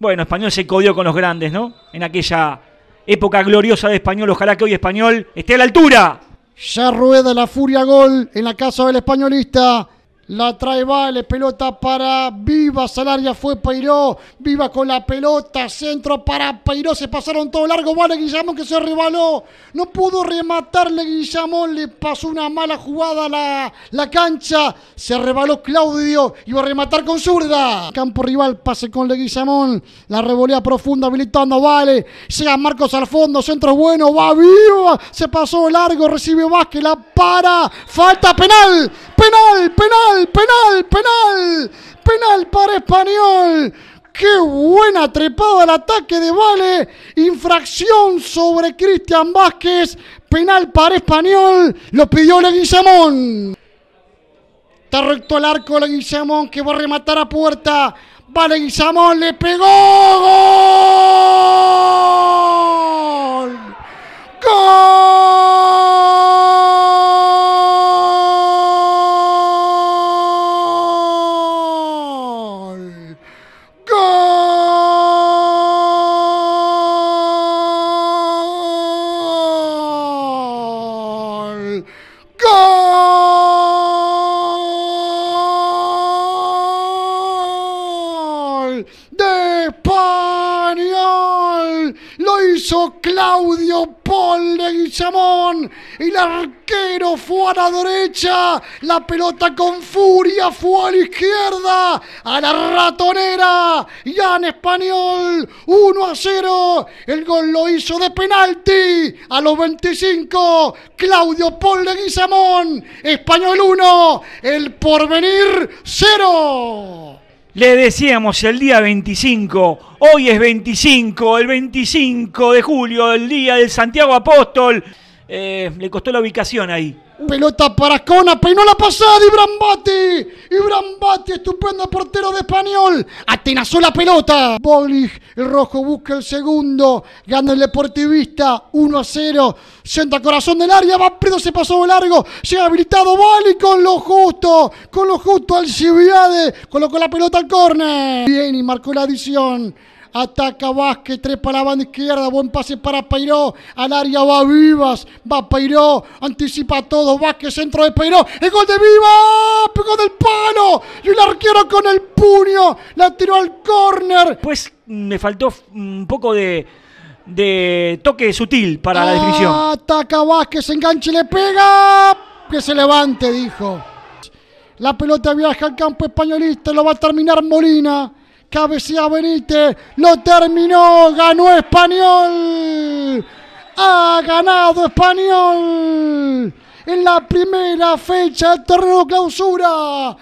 Bueno, Español se codió con los grandes, ¿no? En aquella época gloriosa de Español. Ojalá que hoy Español esté a la altura. Ya rueda la furia gol en la casa del españolista. La trae Vale, pelota para Viva, Salaria fue Peiró, Viva con la pelota, centro para Peiró, se pasaron todo largo, Vale Guillamón que se rebaló, no pudo rematarle Guillamón, le pasó una mala jugada a la, cancha, se rebaló Claudio, iba a rematar con zurda. Campo rival, pase con Le Guillamón, la revolea profunda habilitando Vale, llega Marcos al fondo, centro bueno, va Viva, se pasó largo, recibe Vázquez, la para, falta penal, penal, penal penal, penal, penal, para español. Qué buena trepada al ataque de Vale. Infracción sobre Cristian Vázquez. Penal para español. Lo pidió Leguizamón. Está recto el arco Leguizamón que va a rematar a puerta. Vale Leguizamón le pegó. ¡Gol! hizo Claudio Paul de Guisamón, El arquero fue a la derecha. La pelota con furia fue a la izquierda. A la ratonera. ya en español. 1 a 0. El gol lo hizo de penalti. A los 25. Claudio Paul de Guisamón, Español 1. El porvenir 0. Le decíamos el día 25, hoy es 25, el 25 de julio, el día del Santiago Apóstol. Eh, le costó la ubicación ahí. Pelota para cona, pero no la pasada de Ibrambati. Ibrambati, estupendo portero de español. Atenazó la pelota. Bolich, el rojo, busca el segundo. Gana el deportivista 1 a 0. Senta corazón del área. Va Pedro, se pasó de largo. ha habilitado Bali con lo justo. Con lo justo al Colocó la pelota al córner. Bien y marcó la adición. Ataca Vázquez, tres para la banda izquierda. Buen pase para Peiró. Al área va Vivas. Va Peiró. Anticipa todo. Vázquez, centro de Peiró. El gol de Vivas. Pegó del palo. Y el arquero con el puño. La tiró al córner. Pues mm, me faltó mm, un poco de toque sutil para la definición. Ataca Vázquez, enganche, le pega. Que se levante, dijo. La pelota viaja al campo españolista, lo va a terminar Molina. Cabecía Benítez, lo terminó, ganó Español, ha ganado Español en la primera fecha del terreno clausura.